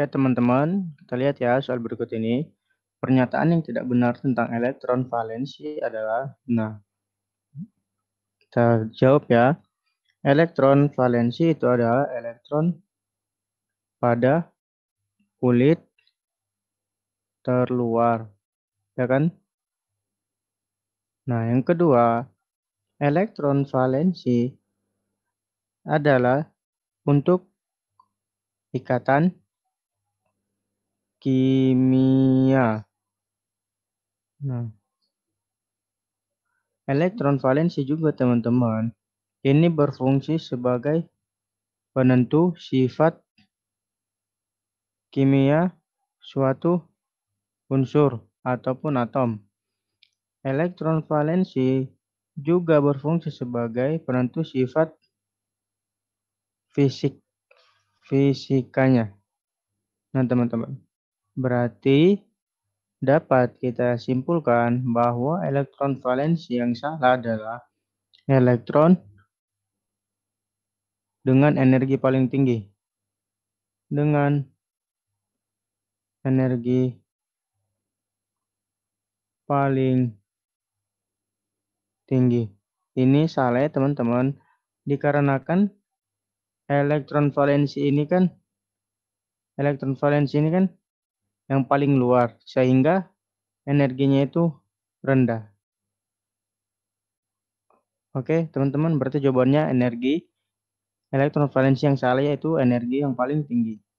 Oke teman-teman, kita lihat ya soal berikut ini. Pernyataan yang tidak benar tentang elektron valensi adalah nah Kita jawab ya. Elektron valensi itu adalah elektron pada kulit terluar. Ya kan? Nah, yang kedua, elektron valensi adalah untuk ikatan Kimia. Nah. Elektron valensi juga teman-teman. Ini berfungsi sebagai penentu sifat kimia suatu unsur ataupun atom. Elektron valensi juga berfungsi sebagai penentu sifat fisik fisikanya. Nah, teman-teman. Berarti dapat kita simpulkan bahwa elektron valensi yang salah adalah elektron dengan energi paling tinggi. Dengan energi paling tinggi. Ini salah ya teman-teman. Dikarenakan elektron valensi ini kan elektron valensi ini kan yang paling luar sehingga energinya itu rendah. Oke, teman-teman, berarti jawabannya energi elektron valensi yang salah yaitu energi yang paling tinggi.